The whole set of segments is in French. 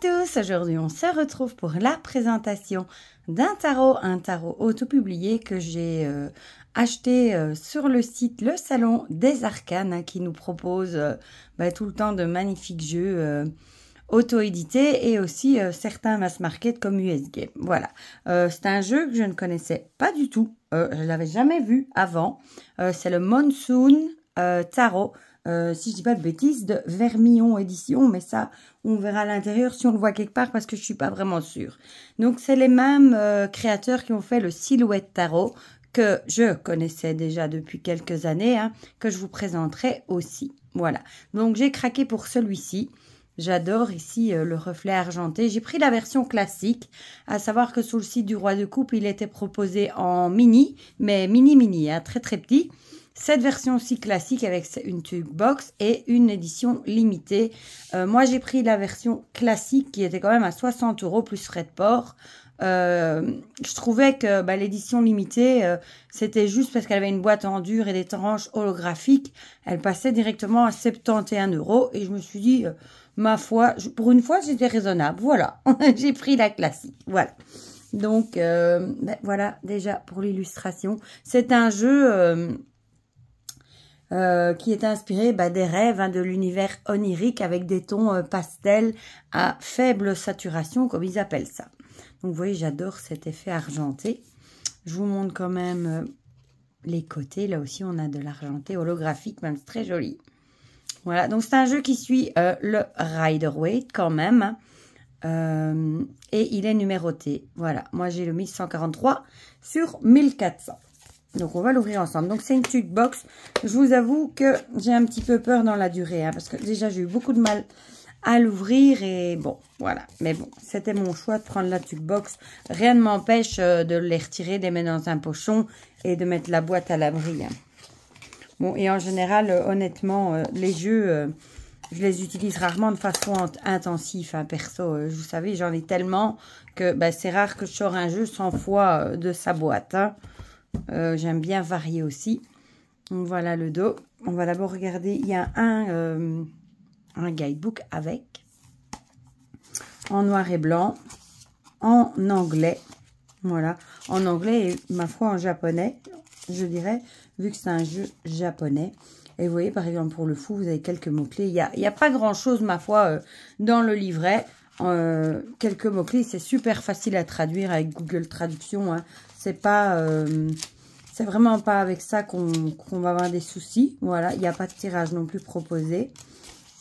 tous, aujourd'hui on se retrouve pour la présentation d'un tarot, un tarot auto-publié que j'ai euh, acheté euh, sur le site Le Salon des Arcanes qui nous propose euh, bah, tout le temps de magnifiques jeux auto-édités et aussi certains mass market comme US Game. Voilà, c'est un jeu que je ne connaissais pas du tout, je l'avais jamais vu avant, c'est le Monsoon Tarot euh, si je dis pas de bêtises, de Vermillon Édition, mais ça, on verra à l'intérieur si on le voit quelque part parce que je ne suis pas vraiment sûre. Donc, c'est les mêmes euh, créateurs qui ont fait le Silhouette Tarot que je connaissais déjà depuis quelques années, hein, que je vous présenterai aussi. Voilà, donc j'ai craqué pour celui-ci. J'adore ici euh, le reflet argenté. J'ai pris la version classique, à savoir que sur le site du Roi de Coupe, il était proposé en mini, mais mini mini, hein, très très petit cette version aussi classique avec une tube box et une édition limitée. Euh, moi, j'ai pris la version classique qui était quand même à 60 euros plus frais de port. Euh, je trouvais que bah, l'édition limitée, euh, c'était juste parce qu'elle avait une boîte en dur et des tranches holographiques. Elle passait directement à 71 euros et je me suis dit, ma foi, pour une fois, j'étais raisonnable. Voilà, j'ai pris la classique. Voilà. Donc, ben, voilà déjà pour l'illustration. C'est un jeu euh, qui est inspiré bah, des rêves hein, de l'univers onirique avec des tons euh, pastels à faible saturation, comme ils appellent ça. Donc vous voyez, j'adore cet effet argenté. Je vous montre quand même euh, les côtés. Là aussi, on a de l'argenté holographique, même très joli. Voilà, donc c'est un jeu qui suit le Rider Waite quand même. et il est numéroté. Voilà, moi j'ai le 1143 sur 1400. Donc, on va l'ouvrir ensemble. Donc, c'est une tube box. Je vous avoue que j'ai un petit peu peur dans la durée. Hein, parce que déjà, j'ai eu beaucoup de mal à l'ouvrir. Et bon, voilà. Mais bon, c'était mon choix de prendre la tube box. Rien ne m'empêche euh, de les retirer, de les mettre dans un pochon et de mettre la boîte à l'abri. Hein. Bon, et en général, euh, honnêtement, euh, les jeux, je les utilise rarement de façon intensive. Hein, perso, vous savez, j'en ai tellement que bah, c'est rare que je sors un jeu 100 fois de sa boîte. Hein. Euh, j'aime bien varier aussi. voilà le dos. On va d'abord regarder, il y a euh, un, guidebook avec, en noir et blanc, en anglais. Voilà, en anglais et ma foi en japonais, je dirais, vu que c'est un jeu japonais. Et vous voyez, par exemple, pour le fou, vous avez quelques mots-clés. Il n'y a, pas grand-chose, ma foi, euh, dans le livret. quelques mots-clés, c'est super facile à traduire avec Google Traduction. Hein. C'est pas... Euh, c'est vraiment pas avec ça qu'on va avoir des soucis. Voilà, il n'y a pas de tirage non plus proposé.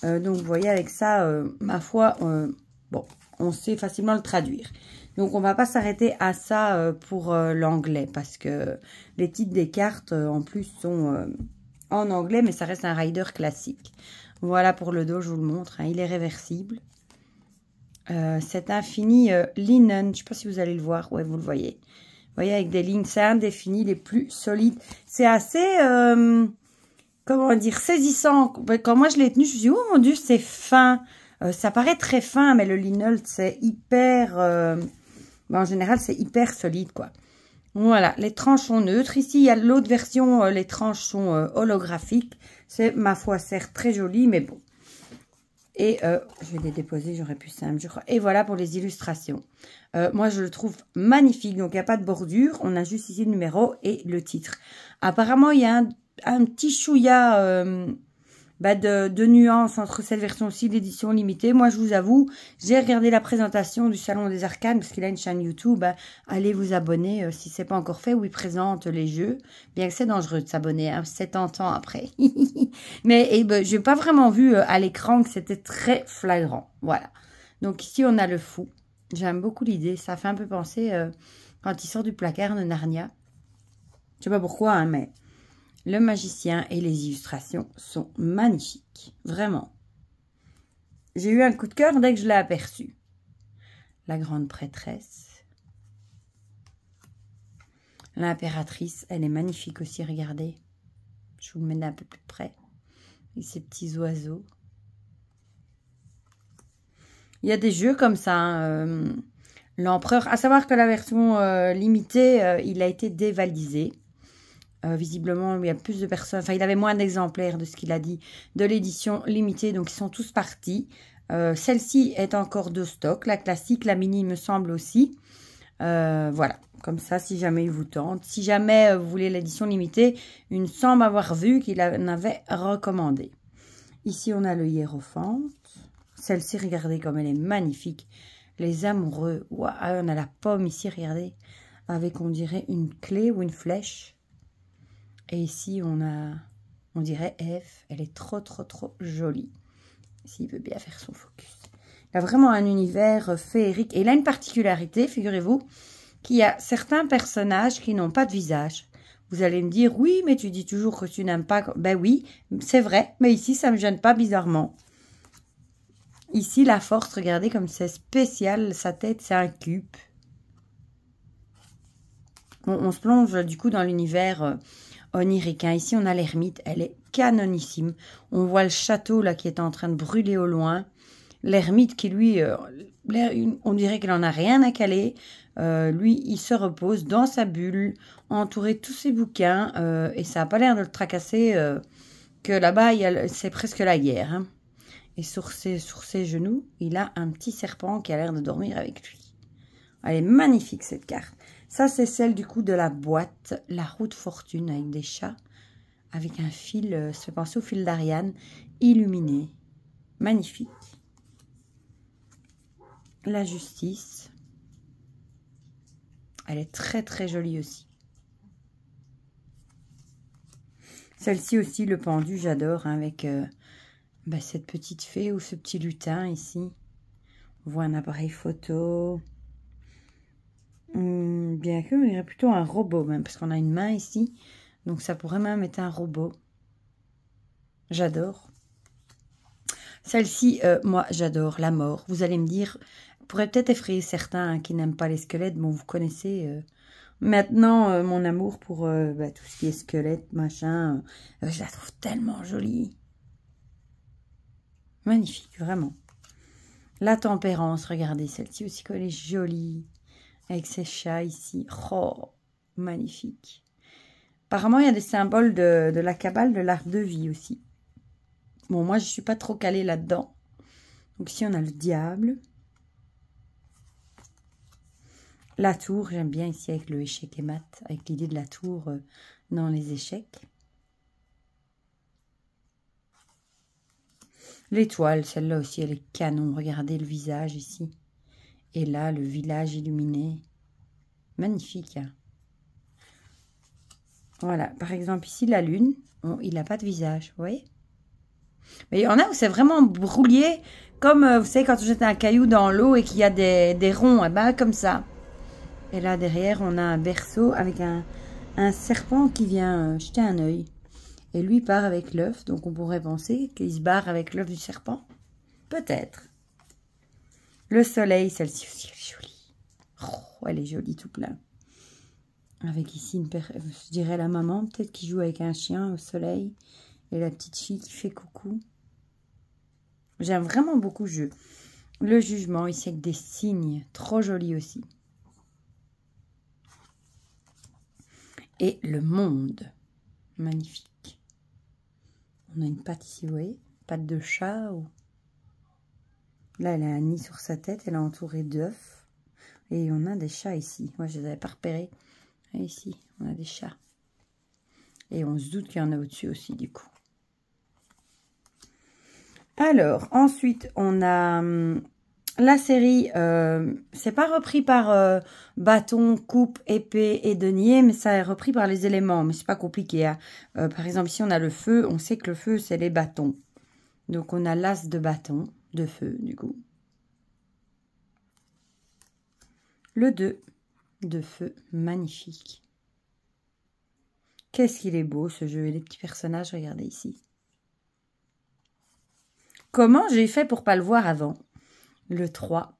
Euh, donc, vous voyez, avec ça, euh, ma foi, bon, on sait facilement le traduire. Donc, on va pas s'arrêter à ça pour l'anglais parce que les titres des cartes, en plus, sont en anglais, mais ça reste un rider classique. Voilà pour le dos, je vous le montre. Hein, il est réversible. Euh, cet infini linen, je ne sais pas si vous allez le voir, ouais, vous le voyez voyez, avec des lignes, c'est indéfini, les plus solides. C'est assez, euh, comment dire, saisissant. Quand moi, je l'ai tenu, je me suis dit, oh mon Dieu, c'est fin. Euh, ça paraît très fin, mais le linolt, c'est hyper... Euh, en général, c'est hyper solide, quoi. Voilà, les tranches sont neutres. Ici, il y a l'autre version, les tranches sont holographiques. C'est, ma foi, certes, très joli, mais bon. Et euh, je vais les déposer, j'aurais pu simple, je crois. Et voilà pour les illustrations. Euh, moi, je le trouve magnifique. Donc, il n'y a pas de bordure. On a juste ici le numéro et le titre. Apparemment, il y a un, petit chouïa... Euh, bah, de, nuances entre cette version-ci, l'édition limitée. Moi, je vous avoue, j'ai regardé la présentation du Salon des Arcanes, parce qu'il a une chaîne YouTube. Bah, allez vous abonner si euh, si c'est pas encore fait, où il présente les jeux. Bien que c'est dangereux de s'abonner, hein, 70 ans après. Mais eh ben, je n'ai pas vraiment vu euh, à l'écran que c'était très flagrant. Voilà. Donc ici, on a le fou. J'aime beaucoup l'idée. Ça fait un peu penser euh, quand il sort du placard de Narnia. Je sais pas pourquoi, hein, mais le magicien et les illustrations sont magnifiques, vraiment. J'ai eu un coup de cœur dès que je l'ai aperçu. La grande prêtresse. L'impératrice, elle est magnifique aussi, regardez. Je vous le mets un peu plus près. Et ces petits oiseaux. Il y a des jeux comme ça. Hein, euh, l'empereur, à savoir que la version euh, limitée, euh, il a été dévalisé. Euh, visiblement, il y a plus de personnes. Enfin, il avait moins d'exemplaires de ce qu'il a dit de l'édition limitée. Donc, ils sont tous partis. Euh, celle-ci est encore de stock. La classique, la mini, me semble aussi. Euh, voilà. Comme ça, si jamais il vous tente. Si jamais vous voulez l'édition limitée, une semble avoir vu qu'il en avait recommandé. Ici, on a le hiérophante. Celle-ci, regardez comme elle est magnifique. Les amoureux. on a la pomme ici, regardez. Avec, on dirait, une clé ou une flèche. Et ici, on a, on dirait F, elle est trop, trop, trop jolie. S'il veut bien faire son focus. Il a vraiment un univers euh, féerique. Et il a une particularité, figurez-vous, qu'il y a certains personnages qui n'ont pas de visage. Vous allez me dire, oui, mais tu dis toujours que tu n'aimes pas. Ben oui, c'est vrai, mais ici, ça ne me gêne pas bizarrement. Ici, la force, regardez comme c'est spécial. Sa tête, c'est un cube. on, se plonge du coup dans l'univers euh, oniricain. Ici, on a l'ermite, elle est canonissime. On voit le château là qui est en train de brûler au loin. L'ermite qui, lui, euh, on dirait qu'il en a rien à caler. Euh, lui, il se repose dans sa bulle, entouré de tous ses bouquins, euh, et ça n'a pas l'air de le tracasser que là-bas, c'est presque la guerre. Hein. Et sur ses, sur ses genoux, il a un petit serpent qui a l'air de dormir avec lui. Elle est magnifique cette carte. Ça, c'est celle du coup de la boîte, la roue de fortune avec des chats, avec un fil, ce euh, pinceau au fil d'Ariane, illuminé. Magnifique. La justice. Elle est très très jolie aussi. Celle-ci aussi, le pendu, j'adore, hein, avec euh, bah, cette petite fée ou ce petit lutin ici. On voit un appareil photo. Hum, bien que, on dirait plutôt un robot, même, parce qu'on a une main ici. Donc ça pourrait même être un robot. J'adore. Celle-ci, euh, moi, j'adore la mort. Vous allez me dire, pourrait peut-être effrayer certains hein, qui n'aiment pas les squelettes. Bon, vous connaissez euh, maintenant euh, mon amour pour bah, tout ce qui est squelette, machin. je la trouve tellement jolie. Magnifique, vraiment. La tempérance, regardez, celle-ci aussi, qu'elle est jolie avec ses chats ici. Oh, magnifique. Apparemment, il y a des symboles de, la cabale, de l'art de vie aussi. Bon, moi, je ne suis pas trop calée là-dedans. Donc ici, on a le diable. La tour, j'aime bien ici avec le échec et mat, avec l'idée de la tour euh, dans les échecs. L'étoile, celle-là aussi, elle est canon. Regardez le visage ici. Et là, le village illuminé. Magnifique. Voilà, par exemple ici, la lune, il n'a pas de visage, vous voyez Mais il y en a où c'est vraiment brouillé, comme euh, vous savez quand on jette un caillou dans l'eau et qu'il y a des, ronds, à eh bas ben, comme ça. Et là derrière, on a un berceau avec un, un serpent qui vient euh, jeter un œil. Et lui part avec l'œuf, donc on pourrait penser qu'il se barre avec l'œuf du serpent. Peut-être. Le soleil, celle-ci aussi, elle est jolie. Oh, elle est jolie tout plein. Avec ici, une je dirais la maman, peut-être qui joue avec un chien au soleil. Et la petite fille qui fait coucou. J'aime vraiment beaucoup le jeu. Le jugement, ici, avec des signes. Trop joli aussi. Et le monde. Magnifique. On a une patte ici, vous voyez Patte de chat. Là, elle a un nid sur sa tête. Elle est entourée d'œufs. Et on a des chats ici. Moi, je les avais pas repérés. ici, on a des chats. Et on se doute qu'il y en a au-dessus aussi, du coup. Alors, ensuite, on a hum, la série, euh, c'est pas repris par euh, bâton, coupe, épée et denier, mais ça est repris par les éléments, mais c'est pas compliqué. Hein. Euh, par exemple, ici, on a le feu, on sait que le feu, c'est les bâtons. Donc, on a l'as de bâton, de feu, du coup. Le 2 de feu, magnifique. Qu'est-ce qu'il est beau ce jeu et les petits personnages, regardez ici. Comment j'ai fait pour pas le voir avant Le 3.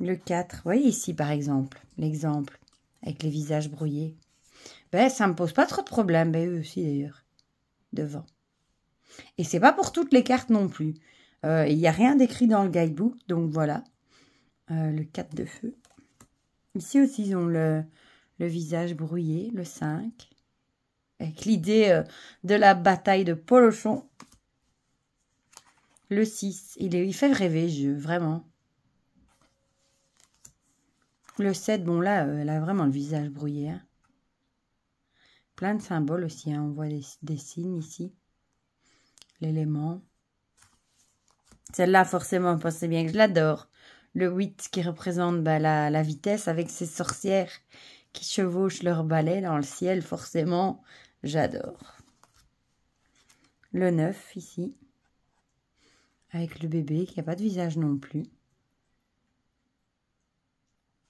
Le 4. voyez ici par exemple, l'exemple, avec les visages brouillés. Ben, ça me pose pas trop de problèmes, ben, eux aussi d'ailleurs, devant. Et c'est pas pour toutes les cartes non plus. Euh, il n'y a rien d'écrit dans le guidebook, donc voilà. Euh, le 4 de feu. Ici aussi, ils ont le, visage brouillé, le 5. Avec l'idée euh, de la bataille de Polochon. Le 6. Il, fait rêver, je, vraiment. Le 7, bon là, elle a vraiment le visage brouillé. Hein. Plein de symboles aussi, hein. on voit des signes ici. L'élément. Celle-là, forcément, pensez bien que je l'adore. Le 8 qui représente bah, la, vitesse avec ses sorcières qui chevauchent leur balai dans le ciel, forcément, j'adore. Le 9 ici, avec le bébé qui n'a pas de visage non plus.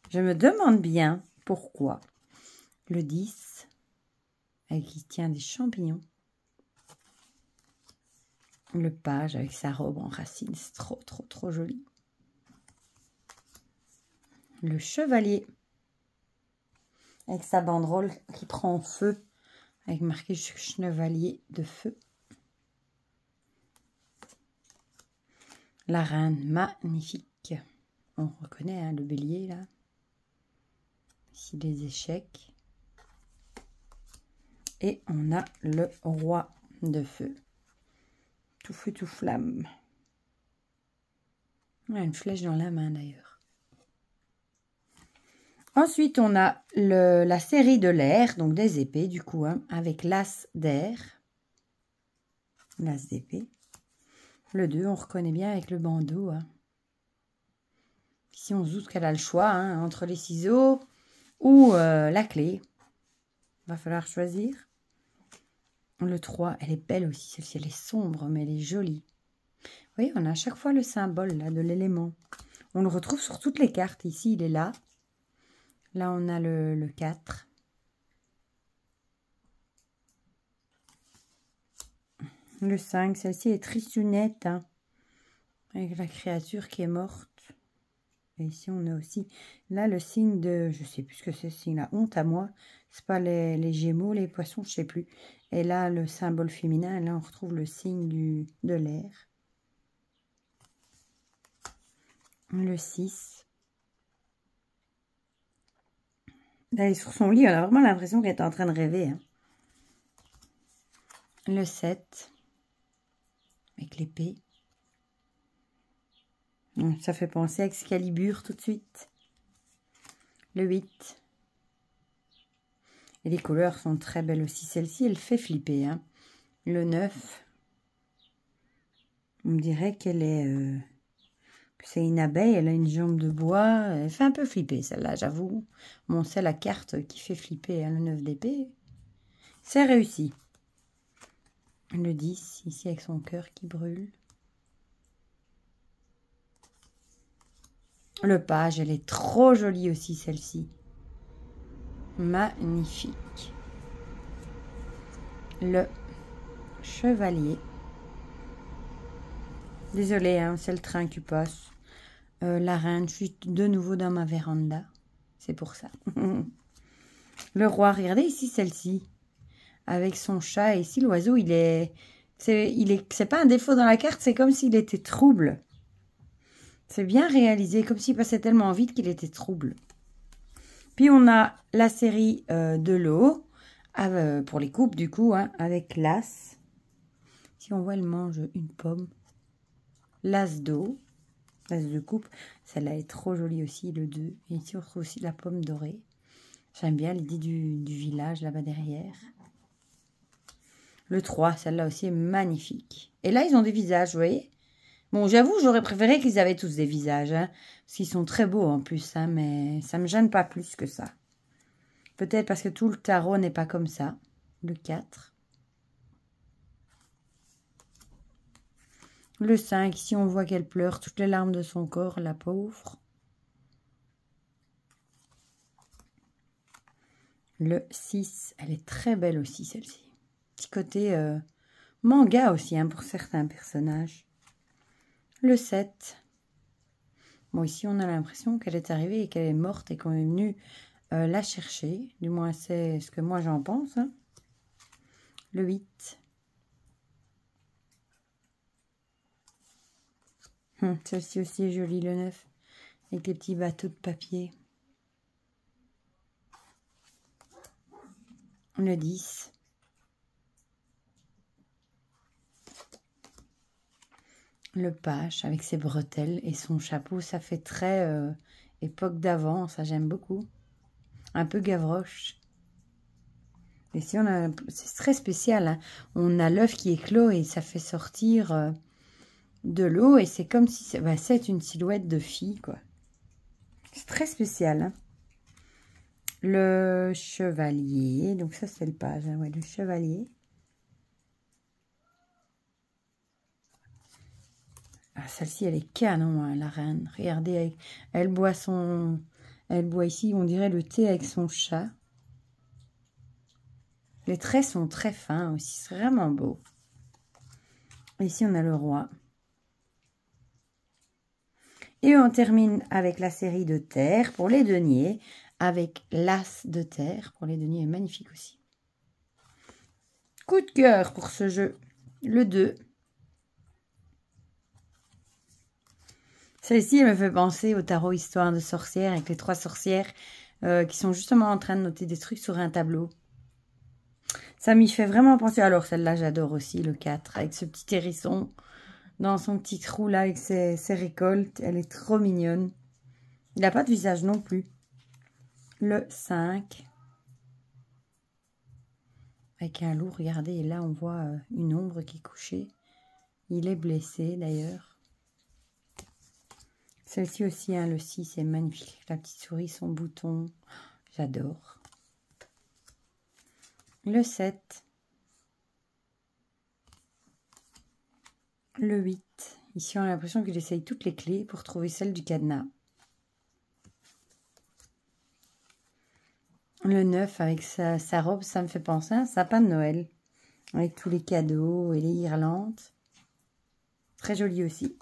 Je me demande bien pourquoi. Le 10, avec qui tient des champignons le page avec sa robe en racines. C'est trop, trop, trop joli. Le chevalier avec sa banderole qui prend feu avec marqué chevalier de feu. La reine, magnifique. On reconnaît hein, le bélier là. Ici des échecs. Et on a le roi de feu tout feu, tout flamme. une flèche dans la main d'ailleurs. Ensuite, on a le, la série de l'air, donc des épées du coup, hein, avec l'as d'air. L'as d'épée. Le 2, on reconnaît bien avec le bandeau. Hein. si on se doute qu'elle a le choix hein, entre les ciseaux ou euh, la clé. Va falloir choisir. Le 3, elle est belle aussi, celle-ci, elle est sombre, mais elle est jolie. Oui, on a à chaque fois le symbole là, de l'élément. On le retrouve sur toutes les cartes. Ici, il est là. Là, on a le, le 4. Le 5, celle-ci est tristounette, hein. avec la créature qui est morte. Et ici, on a aussi, là, le signe de, je sais plus ce que c'est ce signe, la honte à moi. C'est pas les, les, gémeaux, les poissons, je sais plus. Et là, le symbole féminin, là, on retrouve le signe du, de l'air. Le 6. Elle sur son lit, on a vraiment l'impression qu'elle est en train de rêver. Hein. Le 7. Avec l'épée. Ça fait penser à Excalibur tout de suite. Le 8. Et les couleurs sont très belles aussi. Celle-ci, elle fait flipper. Hein. Le 9, on me dirait qu'elle est... Euh, c'est une abeille, elle a une jambe de bois. Elle fait un peu flipper, celle-là, j'avoue. Bon, c'est la carte qui fait flipper hein, le 9 d'épée. C'est réussi. Le 10, ici, avec son cœur qui brûle. Le page, elle est trop jolie aussi, celle-ci magnifique. Le chevalier. Désolé, hein, c'est le train qui passe. Euh, la reine, je suis de nouveau dans ma véranda. C'est pour ça. le roi, regardez ici celle-ci. Avec son chat. Et ici, l'oiseau, il est... C'est est... pas un défaut dans la carte, c'est comme s'il était trouble. C'est bien réalisé, comme s'il passait tellement vite qu'il était trouble. Puis on a la série euh, de l'eau, euh, pour les coupes du coup, hein, avec l'as. Si on voit, elle mange une pomme. L'as d'eau, l'as de coupe. Celle-là est trop jolie aussi, le 2. Et ici, on trouve aussi la pomme dorée. J'aime bien l'idée du, du village là-bas derrière. Le 3, celle-là aussi est magnifique. Et là, ils ont des visages, vous voyez Bon, j'avoue, j'aurais préféré qu'ils avaient tous des visages, hein, parce qu'ils sont très beaux en plus, hein, mais ça me gêne pas plus que ça. Peut-être parce que tout le tarot n'est pas comme ça, le 4. Le 5, Si on voit qu'elle pleure toutes les larmes de son corps, la pauvre. Le 6, elle est très belle aussi celle-ci. Petit côté euh, manga aussi hein, pour certains personnages le 7. Bon, ici, on a l'impression qu'elle est arrivée et qu'elle est morte et qu'on est venu euh, la chercher. Du moins, c'est ce que moi, j'en pense. Hein. Le 8. Hum, Celle-ci aussi est jolie, le 9. Avec les petits bateaux de papier. Le 10. le page avec ses bretelles et son chapeau, ça fait très euh, époque d'avant, ça j'aime beaucoup. Un peu gavroche. Et si on a, c'est très spécial, hein. on a l'œuf qui éclot et ça fait sortir euh, de l'eau et c'est comme si c'était bah, c'est une silhouette de fille quoi. C'est très spécial. Hein. Le chevalier, donc ça c'est le page, hein, le chevalier. Ah, celle-ci, elle est canon, hein, la reine. Regardez, elle, boit son... Elle boit ici, on dirait le thé avec son chat. Les traits sont très fins aussi, c'est vraiment beau. Ici, on a le roi. Et on termine avec la série de terre pour les deniers, avec l'as de terre pour les deniers, magnifique aussi. Coup de cœur pour ce jeu, le 2. Celle-ci, elle me fait penser au tarot Histoire de sorcières avec les trois sorcières euh, qui sont justement en train de noter des trucs sur un tableau. Ça m'y fait vraiment penser. Alors celle-là, j'adore aussi, le 4, avec ce petit hérisson dans son petit trou là, avec ses, ses récoltes. Elle est trop mignonne. Il n'a pas de visage non plus. Le 5. Avec un loup, regardez, et là on voit euh, une ombre qui est couchée. Il est blessé d'ailleurs. Celle-ci aussi, hein, le 6 c'est magnifique. La petite souris, son bouton. J'adore. Le 7. Le 8. Ici, on a l'impression que essaye toutes les clés pour trouver celle du cadenas. Le 9 avec sa, robe, ça me fait penser à un sapin de Noël. Avec tous les cadeaux et les guirlandes. Très joli aussi.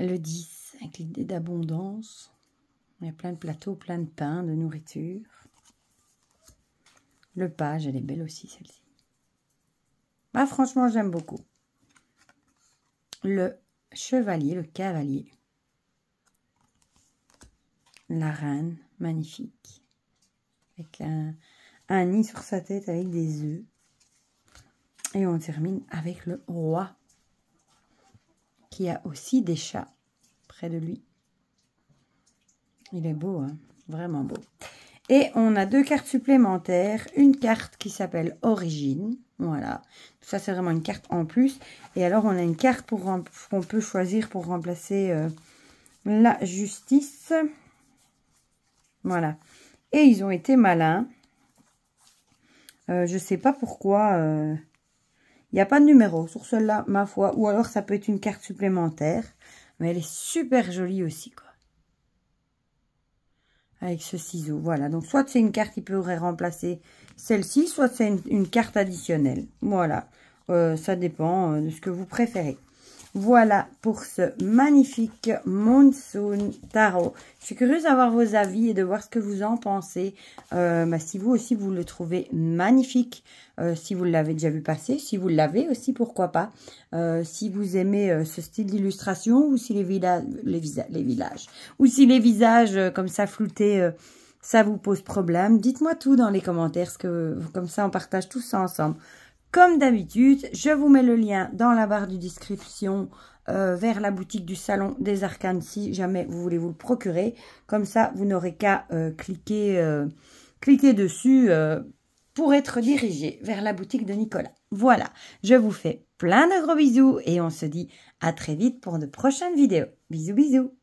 Le 10, avec l'idée d'abondance. Il y a plein de plateaux, plein de pain, de nourriture. Le page, elle est belle aussi, celle-ci. Bah, franchement, j'aime beaucoup. Le chevalier, le cavalier. La reine, magnifique. Avec un, un nid sur sa tête avec des œufs. Et on termine avec le roi a aussi des chats près de lui. Il est beau, hein, vraiment beau. Et on a deux cartes supplémentaires, une carte qui s'appelle Origine, voilà. Ça, c'est vraiment une carte en plus. Et alors, on a une carte pour qu'on peut choisir pour remplacer euh, la justice. Voilà. Et ils ont été malins. Euh, je ne sais pas pourquoi... Euh, il n'y a pas de numéro sur celle-là, ma foi. Ou alors, ça peut être une carte supplémentaire. Mais elle est super jolie aussi, quoi. Avec ce ciseau, voilà. Donc, soit c'est une carte qui pourrait remplacer celle-ci, soit c'est une, carte additionnelle. Voilà, euh, ça dépend euh, de ce que vous préférez. Voilà pour ce magnifique Monsoon Tarot. Je suis curieuse d'avoir vos avis et de voir ce que vous en pensez. Euh, bah, si vous aussi, vous le trouvez magnifique, euh, si vous l'avez déjà vu passer, si vous l'avez aussi, pourquoi pas. Euh, si vous aimez ce style d'illustration ou si les, les, les, villages, ou si les visages comme ça floutés ça vous pose problème Dites-moi tout dans les commentaires, ce que, comme ça on partage tout ça ensemble. Comme d'habitude, je vous mets le lien dans la barre de description euh, vers la boutique du Salon des Arcanes si jamais vous voulez vous le procurer. Comme ça, vous n'aurez qu'à euh, cliquer, euh, cliquer dessus pour être dirigé vers la boutique de Nicolas. Voilà, je vous fais plein de gros bisous et on se dit à très vite pour de prochaines vidéos. Bisous bisous